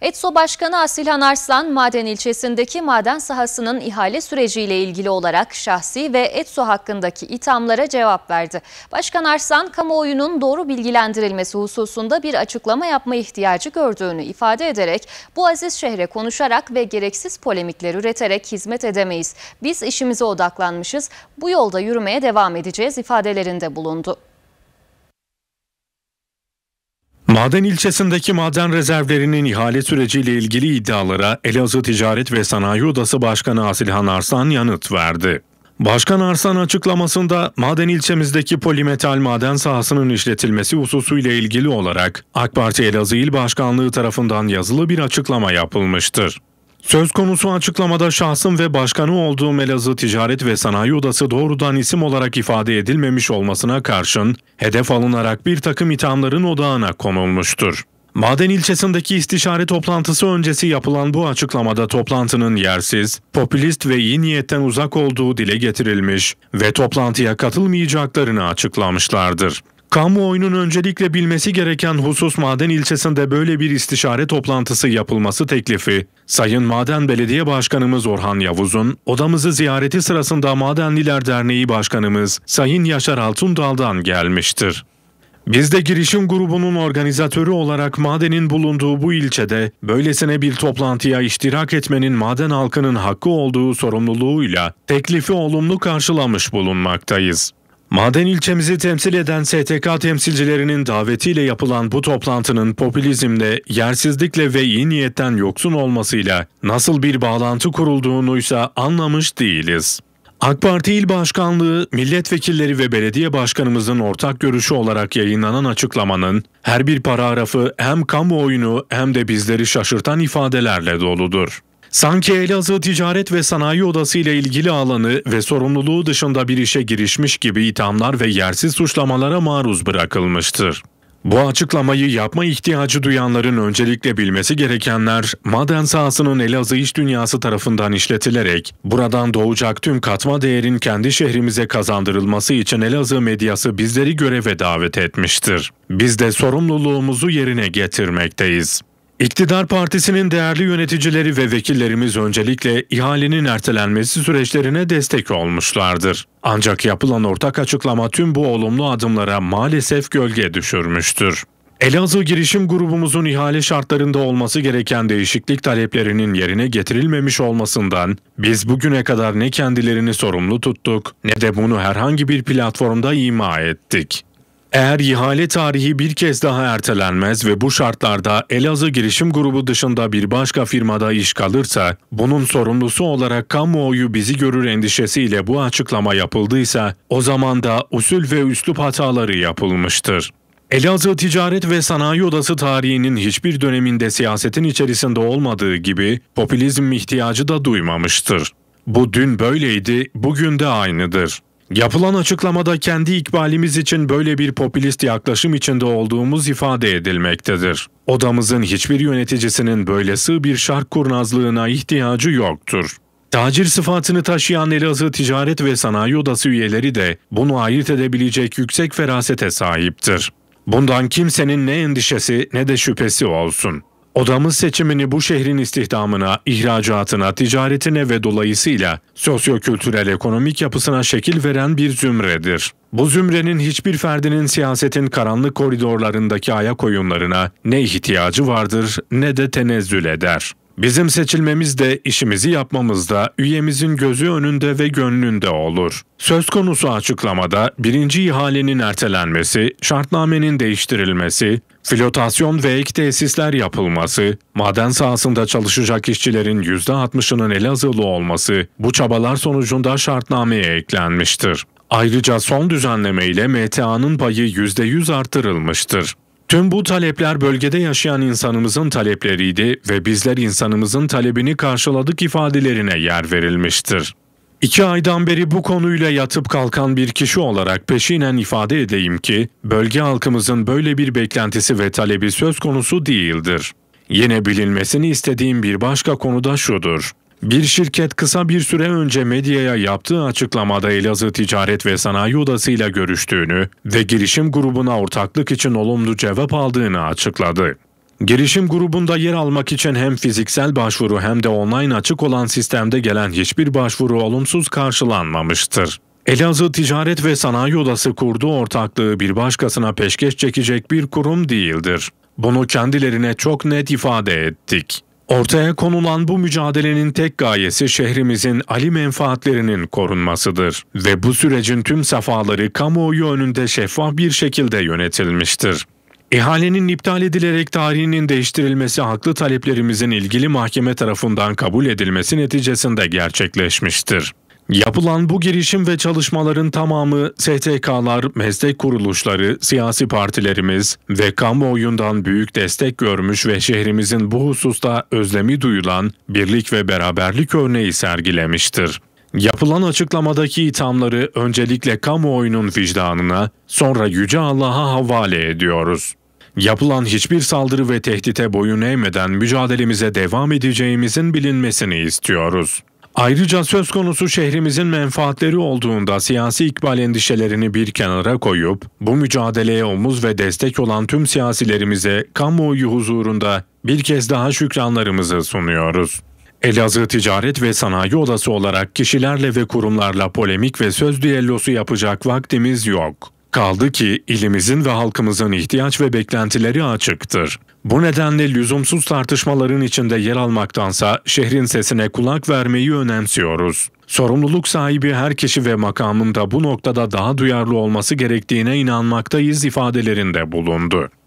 ETSO Başkanı Asilhan Arslan, Maden ilçesindeki maden sahasının ihale süreciyle ilgili olarak şahsi ve ETSO hakkındaki ithamlara cevap verdi. Başkan Arslan, kamuoyunun doğru bilgilendirilmesi hususunda bir açıklama yapma ihtiyacı gördüğünü ifade ederek, bu aziz şehre konuşarak ve gereksiz polemikler üreterek hizmet edemeyiz. Biz işimize odaklanmışız, bu yolda yürümeye devam edeceğiz ifadelerinde bulundu. Maden ilçesindeki maden rezervlerinin ihale süreciyle ilgili iddialara Elazığ Ticaret ve Sanayi Odası Başkanı Asilhan Arslan yanıt verdi. Başkan Arsan açıklamasında maden ilçemizdeki polimetal maden sahasının işletilmesi hususuyla ilgili olarak AK Parti Elazığ İl Başkanlığı tarafından yazılı bir açıklama yapılmıştır. Söz konusu açıklamada şahsın ve başkanı olduğu Melazı Ticaret ve Sanayi Odası doğrudan isim olarak ifade edilmemiş olmasına karşın hedef alınarak bir takım ithamların odağına konulmuştur. Maden ilçesindeki istişare toplantısı öncesi yapılan bu açıklamada toplantının yersiz, popülist ve iyi niyetten uzak olduğu dile getirilmiş ve toplantıya katılmayacaklarını açıklamışlardır. Kamuoyunun öncelikle bilmesi gereken husus Maden ilçesinde böyle bir istişare toplantısı yapılması teklifi. Sayın Maden Belediye Başkanımız Orhan Yavuz'un odamızı ziyareti sırasında Madenliler Derneği Başkanımız Sayın Yaşar Altundal'dan gelmiştir. Biz de girişim grubunun organizatörü olarak madenin bulunduğu bu ilçede böylesine bir toplantıya iştirak etmenin maden halkının hakkı olduğu sorumluluğuyla teklifi olumlu karşılamış bulunmaktayız. Maden ilçemizi temsil eden STK temsilcilerinin davetiyle yapılan bu toplantının popülizmle, yersizlikle ve iyi niyetten yoksun olmasıyla nasıl bir bağlantı kurulduğunu ise anlamış değiliz. AK Parti İl Başkanlığı, milletvekilleri ve belediye başkanımızın ortak görüşü olarak yayınlanan açıklamanın her bir paragrafı hem kamuoyunu hem de bizleri şaşırtan ifadelerle doludur. Sanki Elazığ Ticaret ve Sanayi Odası ile ilgili alanı ve sorumluluğu dışında bir işe girişmiş gibi ithamlar ve yersiz suçlamalara maruz bırakılmıştır. Bu açıklamayı yapma ihtiyacı duyanların öncelikle bilmesi gerekenler, maden sahasının Elazığ iş dünyası tarafından işletilerek, buradan doğacak tüm katma değerin kendi şehrimize kazandırılması için Elazığ medyası bizleri göreve davet etmiştir. Biz de sorumluluğumuzu yerine getirmekteyiz. İktidar partisinin değerli yöneticileri ve vekillerimiz öncelikle ihalenin ertelenmesi süreçlerine destek olmuşlardır. Ancak yapılan ortak açıklama tüm bu olumlu adımlara maalesef gölge düşürmüştür. Elazığ girişim grubumuzun ihale şartlarında olması gereken değişiklik taleplerinin yerine getirilmemiş olmasından biz bugüne kadar ne kendilerini sorumlu tuttuk ne de bunu herhangi bir platformda ima ettik. Eğer ihale tarihi bir kez daha ertelenmez ve bu şartlarda Elazığ Girişim Grubu dışında bir başka firmada iş kalırsa, bunun sorumlusu olarak kamuoyu bizi görür endişesiyle bu açıklama yapıldıysa, o zaman da usul ve üslup hataları yapılmıştır. Elazığ Ticaret ve Sanayi Odası tarihinin hiçbir döneminde siyasetin içerisinde olmadığı gibi popülizm ihtiyacı da duymamıştır. Bu dün böyleydi, bugün de aynıdır. Yapılan açıklamada kendi ikbalimiz için böyle bir popülist yaklaşım içinde olduğumuz ifade edilmektedir. Odamızın hiçbir yöneticisinin böyle sığ bir şark kurnazlığına ihtiyacı yoktur. Tacir sıfatını taşıyan Elazığ Ticaret ve Sanayi Odası üyeleri de bunu ayırt edebilecek yüksek ferasete sahiptir. Bundan kimsenin ne endişesi ne de şüphesi olsun. Odamız seçimini bu şehrin istihdamına, ihracatına, ticaretine ve dolayısıyla sosyo-kültürel ekonomik yapısına şekil veren bir zümredir. Bu zümrenin hiçbir ferdinin siyasetin karanlık koridorlarındaki ayak oyunlarına ne ihtiyacı vardır ne de tenezzül eder. Bizim seçilmemiz de işimizi yapmamızda üyemizin gözü önünde ve gönlünde olur. Söz konusu açıklamada birinci ihalenin ertelenmesi, şartnamenin değiştirilmesi, flotasyon ve ek tesisler yapılması, maden sahasında çalışacak işçilerin %60'ının Elazığlı olması bu çabalar sonucunda şartnameye eklenmiştir. Ayrıca son düzenleme ile MTA'nın payı %100 artırılmıştır. Tüm bu talepler bölgede yaşayan insanımızın talepleriydi ve bizler insanımızın talebini karşıladık ifadelerine yer verilmiştir. İki aydan beri bu konuyla yatıp kalkan bir kişi olarak peşinen ifade edeyim ki, bölge halkımızın böyle bir beklentisi ve talebi söz konusu değildir. Yine bilinmesini istediğim bir başka konu da şudur. Bir şirket kısa bir süre önce medyaya yaptığı açıklamada Elazığ Ticaret ve Sanayi Odası ile görüştüğünü ve girişim grubuna ortaklık için olumlu cevap aldığını açıkladı. Girişim grubunda yer almak için hem fiziksel başvuru hem de online açık olan sistemde gelen hiçbir başvuru olumsuz karşılanmamıştır. Elazığ Ticaret ve Sanayi Odası kurduğu ortaklığı bir başkasına peşkeş çekecek bir kurum değildir. Bunu kendilerine çok net ifade ettik. Ortaya konulan bu mücadelenin tek gayesi şehrimizin Ali menfaatlerinin korunmasıdır ve bu sürecin tüm safhaları kamuoyu önünde şeffaf bir şekilde yönetilmiştir. İhalenin iptal edilerek tarihinin değiştirilmesi haklı taleplerimizin ilgili mahkeme tarafından kabul edilmesi neticesinde gerçekleşmiştir. Yapılan bu girişim ve çalışmaların tamamı STK'lar, meslek kuruluşları, siyasi partilerimiz ve kamuoyundan büyük destek görmüş ve şehrimizin bu hususta özlemi duyulan birlik ve beraberlik örneği sergilemiştir. Yapılan açıklamadaki ithamları öncelikle kamuoyunun vicdanına, sonra Yüce Allah'a havale ediyoruz. Yapılan hiçbir saldırı ve tehdite boyun eğmeden mücadelemize devam edeceğimizin bilinmesini istiyoruz. Ayrıca söz konusu şehrimizin menfaatleri olduğunda siyasi ikbal endişelerini bir kenara koyup bu mücadeleye omuz ve destek olan tüm siyasilerimize kamuoyu huzurunda bir kez daha şükranlarımızı sunuyoruz. Elazığ Ticaret ve Sanayi Odası olarak kişilerle ve kurumlarla polemik ve söz düellosu yapacak vaktimiz yok. Kaldı ki ilimizin ve halkımızın ihtiyaç ve beklentileri açıktır. Bu nedenle lüzumsuz tartışmaların içinde yer almaktansa şehrin sesine kulak vermeyi önemsiyoruz. Sorumluluk sahibi her kişi ve makamında bu noktada daha duyarlı olması gerektiğine inanmaktayız ifadelerinde bulundu.